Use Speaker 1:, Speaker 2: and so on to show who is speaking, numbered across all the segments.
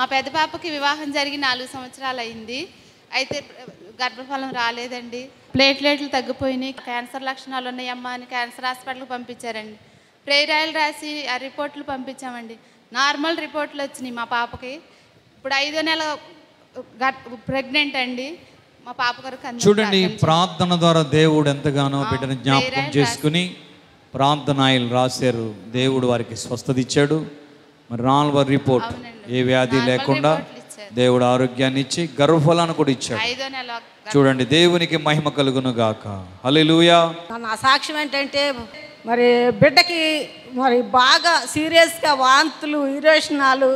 Speaker 1: మా పెద్ద పాపకి వివాహం జరిగి నాలుగు సంవత్సరాలు అయింది అయితే గర్భఫలం రాలేదండి ప్లేట్లెట్లు తగ్గిపోయినాయి క్యాన్సర్ లక్షణాలు ఉన్నాయమ్మా అని క్యాన్సర్ హాస్పిటల్కి పంపించారండి ప్రేయర్ ఆయిల్ రాసి ఆ రిపోర్ట్లు పంపించామండి నార్మల్ రిపోర్ట్లు వచ్చినాయి మా పాపకి ఇప్పుడు ఐదో నెల ప్రెగ్నెంట్ అండి మా పాప గారు చూడండి ప్రార్థన
Speaker 2: ద్వారా దేవుడు ఎంతగానో బిడ్డను జ్ఞాపకం చేసుకుని ప్రార్థన ఆయిల్ రాశారు దేవుడు వారికి స్వస్థత ఇచ్చాడు మరి నాలుగవ రిపోర్ట్ ఏ వ్యాధి లేకుండా దేవుడు ఆరోగ్యాన్ని ఇచ్చి గర్వఫలాన్ని కూడా ఇచ్చాడు చూడండి దేవునికి మహిమ కలుగును గాక హలెలుయా
Speaker 1: నా సాక్ష్యం ఏంటంటే మరి బిడ్డకి మరి బాగా సీరియస్గా వాంతులు ఇరోషణాలు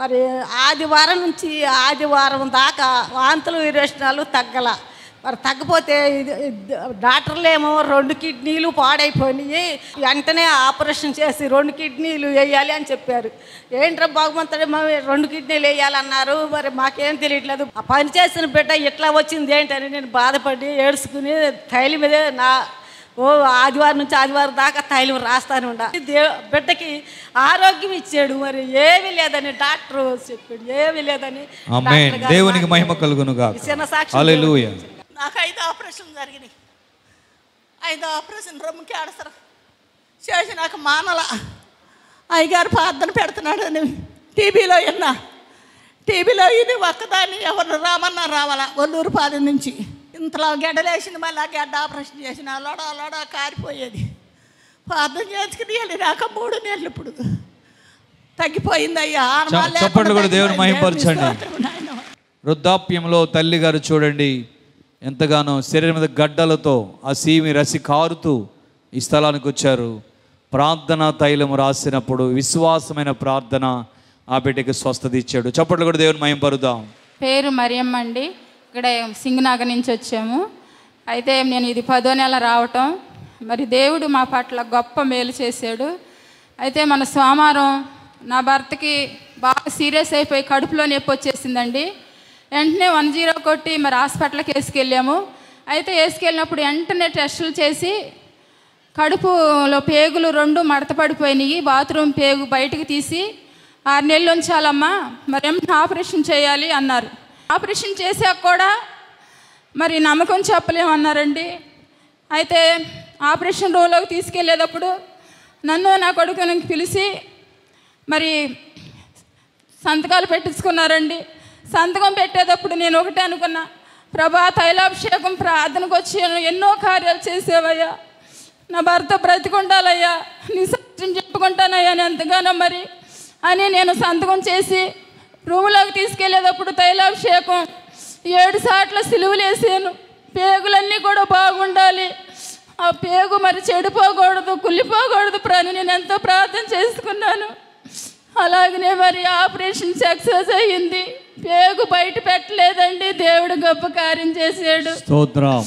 Speaker 1: మరి ఆదివారం నుంచి ఆదివారం దాకా వాంతులు ఇరోషణాలు తగ్గల మరి తగ్గిపోతే డాక్టర్లేమో రెండు కిడ్నీలు పాడైపోయినాయి వెంటనే ఆపరేషన్ చేసి రెండు కిడ్నీలు వేయాలి అని చెప్పారు ఏంట్రా బాగుమంతుడు మేము రెండు కిడ్నీలు వేయాలన్నారు మరి మాకేం తెలియట్లేదు ఆ పని చేసిన బిడ్డ ఇట్లా వచ్చింది ఏంటని నేను బాధపడి ఏడుచుకుని తైలి మీదే నా ఓ ఆదివారం నుంచి ఆదివారం దాకా తైలం రాస్తాను దే బిడ్డకి ఆరోగ్యం ఇచ్చాడు మరి ఏమీ లేదని డాక్టర్ చెప్పాడు ఏమీ లేదని దేవునికి మహిమ కలుగును చిన్న సాక్షి నాకు ఐదు ఆపరేషన్లు జరిగినాయి ఐదు ఆపరేషన్ రొమ్ము క్యాన్సర్ చేసి నాకు మానల అయ్యగారు ప్రార్థన అని టీవీలో విన్నా టీవీలో ఇది ఒక్కదాన్ని ఎవరు రామన్నా రావాలా ఒల్లూరు పాది నుంచి ఇంతలో గడ్డలేసింది మళ్ళీ గడ్డ ఆపరేషన్ చేసిన లోడ లోడ కారిపోయేది ప్రార్థన చేసుకుని వెళ్ళి నాక మూడు నెలలు ఇప్పుడు తగ్గిపోయింది అయ్యా చప్పట్లు కూడా
Speaker 2: వృద్ధాప్యంలో తల్లి గారు చూడండి ఎంతగానో శరీరం మీద గడ్డలతో ఆ సీమి రసి కారుతూ ఈ స్థలానికి వచ్చారు ప్రార్థన తైలం రాసినప్పుడు విశ్వాసమైన ప్రార్థన ఆ బిడ్డకి స్వస్థత ఇచ్చాడు చప్పట్లు కూడా దేవుని మయం పరుదాం
Speaker 3: పేరు మరియమ్మ అండి ఇక్కడ సింగనాగ నుంచి వచ్చాము అయితే నేను ఇది పదో నెల రావటం మరి దేవుడు మా పట్ల గొప్ప మేలు చేశాడు అయితే మన సోమవారం నా భర్తకి బాగా సీరియస్ అయిపోయి కడుపులో నొప్పి వచ్చేసిందండి వెంటనే వన్ జీరో కొట్టి మరి హాస్పిటల్కి వేసుకెళ్ళాము అయితే వేసుకెళ్ళినప్పుడు వెంటనే టెస్టులు చేసి కడుపులో పేగులు రెండు మడత పడిపోయినాయి బాత్రూమ్ పేగు బయటకు తీసి ఆరు నెలలు ఉంచాలమ్మా ఏమన్నా ఆపరేషన్ చేయాలి అన్నారు ఆపరేషన్ చేశాక కూడా మరి నమ్మకం చెప్పలేమన్నారండి అయితే ఆపరేషన్ రూమ్లోకి తీసుకెళ్ళేటప్పుడు నన్ను నా కొడుకుని పిలిచి మరి సంతకాలు పెట్టించుకున్నారండి సంతకం పెట్టేటప్పుడు నేను ఒకటే అనుకున్నా ప్రభా తైలాభిషేకం ప్రార్థనకు వచ్చి ఎన్నో కార్యాలు చేసేవయ్యా నా భర్త బ్రతికుంటాలయ్యా నీ సత్యం చెప్పుకుంటానయ్యా అని ఎంతగానో మరి అని నేను సంతకం చేసి రూములోకి తీసుకెళ్లేటప్పుడు తైలాభిషేకం ఏడు సాట్ల వేసాను పేగులన్నీ కూడా బాగుండాలి ఆ పేగు మరి చెడిపోకూడదు కుళ్ళిపోకూడదు ప్రాణి నేను ఎంతో ప్రార్థన చేసుకున్నాను అలాగనే మరి ఆపరేషన్ సక్సెస్ అయ్యింది పేగు బయట పెట్టలేదండి దేవుడు గొప్ప కార్యం చేశాడు స్తోత్రం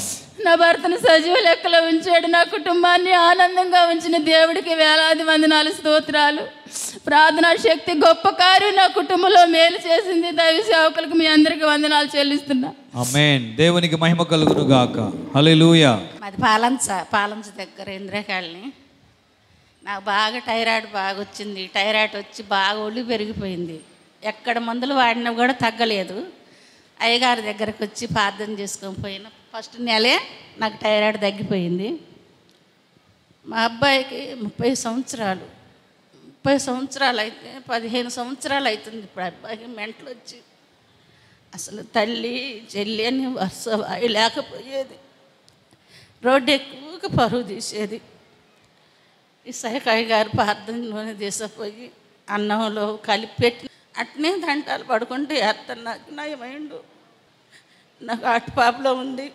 Speaker 3: నా భర్తను సజీవ లెక్కలో ఉంచాడు నా కుటుంబాన్ని ఆనందంగా ఉంచిన దేవుడికి వేలాది వందనాలు స్తోత్రాలు ప్రార్థనా శక్తి గొప్ప కార్యం నా కుటుంబంలో మేలు చేసింది దైవ సేవకులకు మీ అందరికి వందనాలు చెల్లిస్తున్నా
Speaker 2: అమేన్ దేవునికి మహిమ కలుగును గాక హల్లెలూయా
Speaker 1: మాది పాలంచ పాలంచ దగ్గర ఇంద్రకాళ్ళని నాకు బాగా టైరాయిడ్ బాగా వచ్చింది టైరాయిడ్ వచ్చి బాగా ఒళ్ళు పెరిగిపోయింది ఎక్కడ మందులు వాడినా కూడా తగ్గలేదు అయ్యగారి దగ్గరకు వచ్చి ప్రార్థన చేసుకొని పోయిన ఫస్ట్ నెలే నాకు థైరాయిడ్ తగ్గిపోయింది మా అబ్బాయికి ముప్పై సంవత్సరాలు ముప్పై సంవత్సరాలు అయితే పదిహేను సంవత్సరాలు అవుతుంది ఇప్పుడు అబ్బాయికి మెంటలు వచ్చి అసలు తల్లి చెల్లి అని వరుస వాయి లేకపోయేది రోడ్డు ఎక్కువగా పరువు తీసేది ఈ సహకాయ గారు పార్థంలోనే తీసపోయి అన్నంలో కలిపి పెట్టి అట్నే దంటాలు పడుకుంటే అర్థం నాకు నయమైండు నాకు హార్ట్ పాపలో ఉంది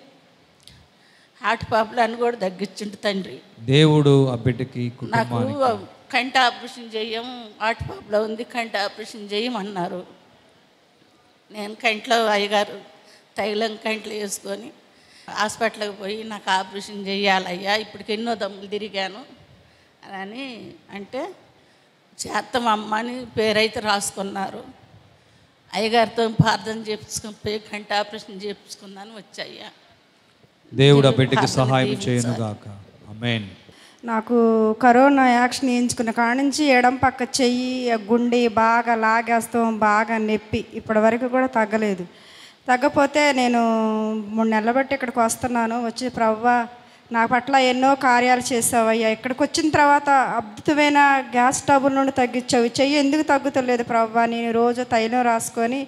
Speaker 1: హార్ట్ పాపలు అని కూడా తగ్గించిండు తండ్రి
Speaker 2: దేవుడు ఆ బిడ్డకి నాకు
Speaker 1: కంటి ఆపరేషన్ చేయం హార్ట్ పాపలో ఉంది కంటి ఆపరేషన్ చేయమన్నారు నేను కంట్లో అయ్యగారు తైలం కంట్లో వేసుకొని హాస్పిటల్కి పోయి నాకు ఆపరేషన్ చేయాలయ్యా ఇప్పటికి ఎన్నో దమ్ములు తిరిగాను అని అంటే అమ్మ అని పేరైతే రాసుకున్నారు అయ్యగారితో ప్రార్థన చేపించుకుని కంట ఆపరేషన్ చేపించుకున్నాను వచ్చాయ్యా
Speaker 2: దేవుడు బిడ్డకి సహాయం చేయనుగాక అమేన్
Speaker 4: నాకు కరోనా యాక్షన్ వేయించుకున్న కాడ నుంచి ఎడం పక్క చెయ్యి గుండె బాగా లాగేస్తాం బాగా నొప్పి ఇప్పటి వరకు కూడా తగ్గలేదు తగ్గపోతే నేను మూడు నెలలు బట్టి ఇక్కడికి వస్తున్నాను వచ్చి ప్రవ్వా నా పట్ల ఎన్నో కార్యాలు చేసావయ్యా ఇక్కడికి వచ్చిన తర్వాత అద్భుతమైన గ్యాస్ టబుల్ నుండి తగ్గించావు చెయ్యి ఎందుకు తగ్గుతలేదు ప్రభా నేను రోజు తైలం రాసుకొని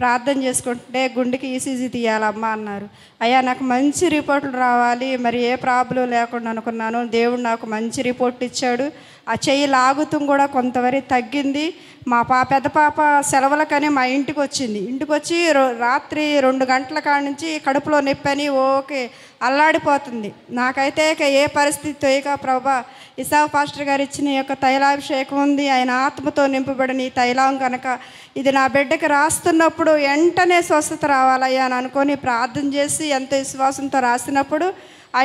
Speaker 4: ప్రార్థన చేసుకుంటే గుండెకి ఈసీజీ తీయాలమ్మా అన్నారు అయ్యా నాకు మంచి రిపోర్ట్లు రావాలి మరి ఏ ప్రాబ్లం లేకుండా అనుకున్నాను దేవుడు నాకు మంచి రిపోర్ట్ ఇచ్చాడు ఆ చెయ్యి లాగుతూ కూడా కొంతవరకు తగ్గింది మా పా పెద్ద పాప సెలవులకని మా ఇంటికి వచ్చింది ఇంటికి వచ్చి రాత్రి రెండు గంటల కాడి నుంచి కడుపులో నొప్పి అని ఓకే అల్లాడిపోతుంది నాకైతే ఇక ఏ పరిస్థితి ఇక ప్రభా ఇసా పాస్టర్ గారు ఇచ్చిన యొక్క తైలాభిషేకం ఉంది ఆయన ఆత్మతో నింపబడిన ఈ తైలం కనుక ఇది నా బిడ్డకి రాస్తున్నప్పుడు వెంటనే స్వస్థత రావాలయ్యా అని అనుకొని ప్రార్థన చేసి ఎంతో విశ్వాసంతో రాసినప్పుడు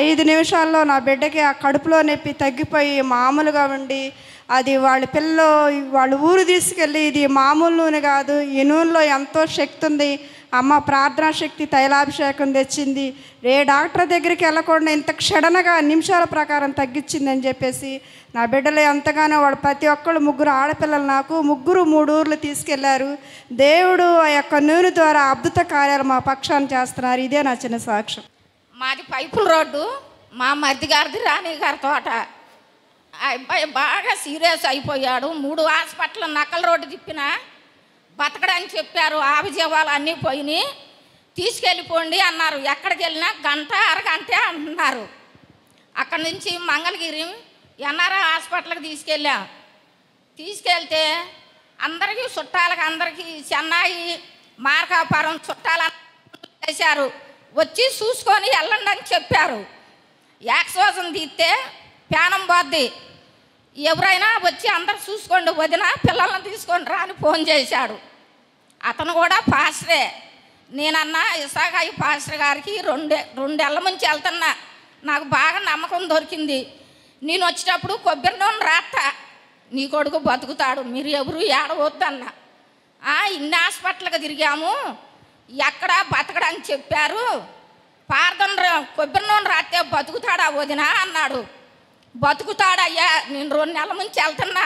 Speaker 4: ఐదు నిమిషాల్లో నా బిడ్డకి ఆ కడుపులో నొప్పి తగ్గిపోయి మామూలుగా ఉండి అది వాళ్ళ పిల్లలు వాళ్ళ ఊరు తీసుకెళ్ళి ఇది మామూలు నూనె కాదు ఈ నూనెలో ఎంతో శక్తి ఉంది అమ్మ ప్రార్థనా శక్తి తైలాభిషేకం తెచ్చింది ఏ డాక్టర్ దగ్గరికి వెళ్ళకుండా ఇంత క్షడనగా నిమిషాల ప్రకారం తగ్గించిందని చెప్పేసి నా బిడ్డలు ఎంతగానో వాడు ప్రతి ఒక్కళ్ళు ముగ్గురు ఆడపిల్లలు నాకు ముగ్గురు మూడు ఊర్లు తీసుకెళ్లారు దేవుడు ఆ యొక్క నూనె ద్వారా అద్భుత కార్యాలు మా పక్షాన్ని చేస్తున్నారు ఇదే నా చిన్న సాక్ష్యం
Speaker 3: మాది
Speaker 5: పైపుల రోడ్డు మా మరిది గారిది రాణి గారి తోట అబ్బాయి బాగా సీరియస్ అయిపోయాడు మూడు హాస్పిటల్ నకల రోడ్డు తిప్పిన బతకడానికి చెప్పారు ఆవిజీవాలు అన్నీ పోయినాయి తీసుకెళ్ళిపోండి అన్నారు ఎక్కడికి వెళ్ళినా గంట అరగంటే అంటున్నారు అక్కడి నుంచి మంగళగిరి ఎన్ఆర్ఐ హాస్పిటల్కి తీసుకెళ్ళాం తీసుకెళ్తే అందరికీ చుట్టాలకు అందరికీ చెన్నై మార్కాపురం చుట్టాలు చేశారు వచ్చి చూసుకొని వెళ్ళండి అని చెప్పారు యాక్సిజన్ తీస్తే ప్యానం పోద్ది ఎవరైనా వచ్చి అందరు చూసుకోండి వదిన పిల్లల్ని తీసుకొని రా అని ఫోన్ చేశాడు అతను కూడా పాస్టరే నేనన్నా ఇసాగాయి పాస్టర్ గారికి రెండే రెండేళ్ల నుంచి వెళ్తున్నా నాకు బాగా నమ్మకం దొరికింది నేను వచ్చేటప్పుడు కొబ్బరి నూనె రాస్తా నీ కొడుకు బతుకుతాడు మీరు ఎవరు ఏడవద్దన్నా ఇన్ని హాస్పిటల్కి తిరిగాము ఎక్కడ బతకడానికి చెప్పారు పార్థన కొబ్బరి నూనె రాస్తే బతుకుతాడా వదినా అన్నాడు బతుకుతాడయ్యా నేను రెండు నెలల నుంచి వెళ్తున్నా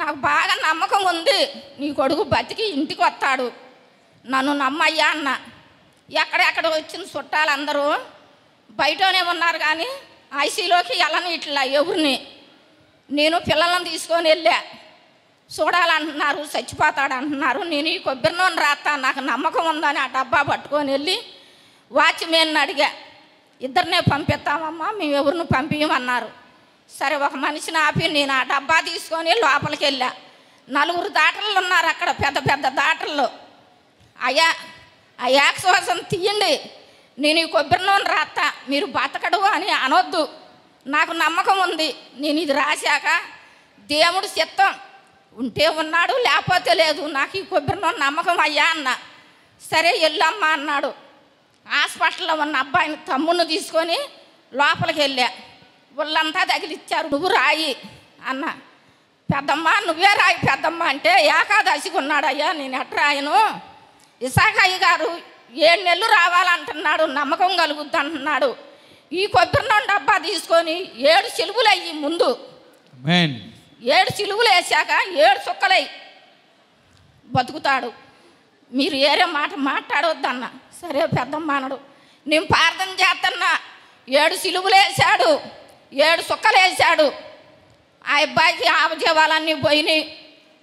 Speaker 5: నాకు బాగా నమ్మకం ఉంది నీ కొడుకు బతికి ఇంటికి వస్తాడు నన్ను నమ్మయ్యా అన్న ఎక్కడెక్కడ వచ్చిన చుట్టాలందరూ బయటనే ఉన్నారు కానీ ఐసీలోకి వెళ్ళని ఇట్లా ఎవరిని నేను పిల్లలను తీసుకొని వెళ్ళా చూడాలంటున్నారు చచ్చిపోతాడంటున్నారు నేను ఈ కొబ్బరి నూనె రాస్తా నాకు నమ్మకం ఉందని ఆ డబ్బా పట్టుకొని వెళ్ళి వాచ్మెన్ అడిగా ఇద్దరినే పంపిస్తామమ్మా మేము ఎవరిని పంపించమన్నారు సరే ఒక మనిషిని ఆపి నేను ఆ డబ్బా తీసుకొని లోపలికి వెళ్ళా నలుగురు దాటలు ఉన్నారు అక్కడ పెద్ద పెద్ద దాటర్లు అయ్యా ఆ యాక్సోసం తీయండి నేను ఈ కొబ్బరి నూనె రాస్తా మీరు బతకడు అని అనొద్దు నాకు నమ్మకం ఉంది నేను ఇది రాశాక దేవుడు చిత్తం ఉంటే ఉన్నాడు లేకపోతే లేదు నాకు ఈ కొబ్బరిలో నమ్మకం అయ్యా అన్న సరే వెళ్ళమ్మా అన్నాడు హాస్పిటల్లో ఉన్న అబ్బాయిని తమ్ముని తీసుకొని లోపలికి వెళ్ళా ఒళ్ళంతా తగిలిచ్చారు నువ్వు రాయి అన్న పెద్దమ్మ నువ్వే రాయి పెద్దమ్మ అంటే ఏకాదశికి ఉన్నాడయ్యా నేను ఎట్ట రాయను ఇసాకయ్య గారు ఏడు నెలలు రావాలంటున్నాడు నమ్మకం కలుగుద్ది అంటున్నాడు ఈ కొబ్బరి డబ్బా తీసుకొని ఏడు చెలుబులు అయ్యి ముందు ఏడు చిలువులు వేసాక ఏడు చుక్కలై బతుకుతాడు మీరు ఏరే మాట మాట్లాడవద్దన్న సరే పెద్దమ్మ అనడు నేను ప్రార్థన చేస్తున్నా ఏడు సిలువులు వేశాడు ఏడు సుక్కలు వేశాడు ఆ అబ్బాయికి ఆపజీవాలన్నీ పోయినాయి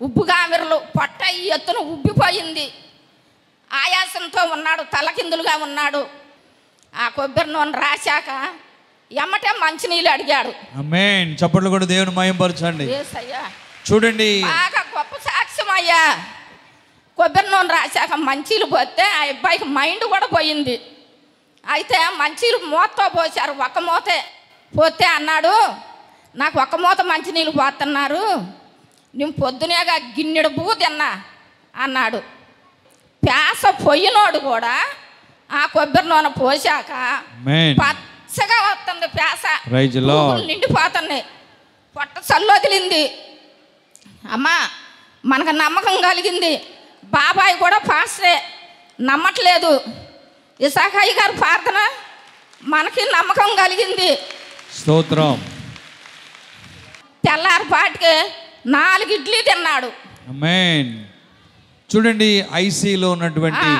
Speaker 5: ఉబ్బుగామిరలు పొట్ట ఈ ఎత్తున ఉబ్బిపోయింది ఆయాసంతో ఉన్నాడు తలకిందులుగా ఉన్నాడు ఆ కొబ్బరి నూనె రాశాక ఎమ్మటే మంచి నీళ్ళు అడిగాడు
Speaker 2: చప్పట్లు కూడా దేవుని మయంపరచండి చూడండి
Speaker 5: బాగా గొప్ప సాక్ష్యం అయ్యా కొబ్బరి నూనె రాశాక మంచీలు పోతే ఆ అబ్బాయికి మైండ్ కూడా పోయింది అయితే మంచీలు మూతతో పోసారు ఒక మూతే పోతే అన్నాడు నాకు ఒక మూత మంచినీళ్ళు పోతున్నారు నేను పొద్దునేగా గిన్నెడు బూ తిన్నా అన్నాడు ప్యాస పొయ్యినోడు కూడా ఆ కొబ్బరి నూనె పోసాక పత్ పచ్చగా వస్తుంది ప్యాస నిండిపోతున్నాయి పొట్ట చల్లొదిలింది అమ్మా మనకు నమ్మకం కలిగింది బాబాయ్ కూడా పాస్టే నమ్మట్లేదు విశాఖయ్య గారు ప్రార్థన మనకి నమ్మకం కలిగింది స్తోత్రం తెల్లారిపాటికి నాలుగు ఇడ్లీ తిన్నాడు
Speaker 2: చూడండి ఐసీలో ఉన్నటువంటి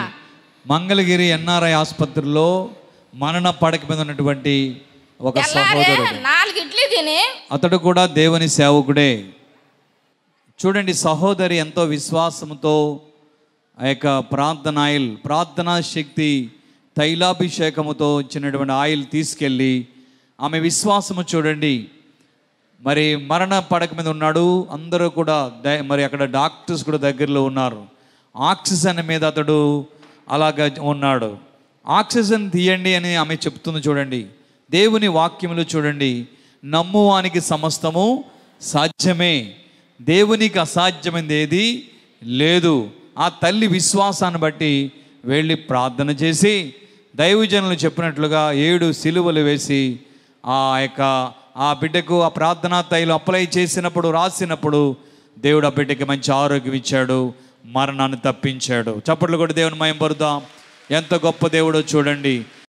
Speaker 2: మంగళగిరి ఎన్ఆర్ఐ ఆసుపత్రిలో మరణ పడక మీద ఉన్నటువంటి ఒక సహోదరుడు తిని అతడు కూడా దేవుని సేవకుడే చూడండి సహోదరి ఎంతో విశ్వాసంతో ఆ యొక్క ప్రార్థన ఆయిల్ ప్రార్థనా శక్తి తైలాభిషేకముతో ఇచ్చినటువంటి ఆయిల్ తీసుకెళ్ళి ఆమె విశ్వాసము చూడండి మరి మరణ పడక మీద ఉన్నాడు అందరూ కూడా మరి అక్కడ డాక్టర్స్ కూడా దగ్గరలో ఉన్నారు ఆక్సిజన్ మీద అతడు అలాగ ఉన్నాడు ఆక్సిజన్ తీయండి అని ఆమె చెప్తుంది చూడండి దేవుని వాక్యములు చూడండి నమ్మువానికి సమస్తము సాధ్యమే దేవునికి అసాధ్యమైంది ఏది లేదు ఆ తల్లి విశ్వాసాన్ని బట్టి వెళ్ళి ప్రార్థన చేసి దైవజనులు చెప్పినట్లుగా ఏడు సిలువలు వేసి ఆ యొక్క ఆ బిడ్డకు ఆ ప్రార్థనా తైలు అప్లై చేసినప్పుడు రాసినప్పుడు దేవుడు ఆ బిడ్డకి మంచి ఆరోగ్యం ఇచ్చాడు మరణాన్ని తప్పించాడు చప్పట్లు కూడా దేవుని మయం పరుదాం ఎంత గొప్ప దేవుడో చూడండి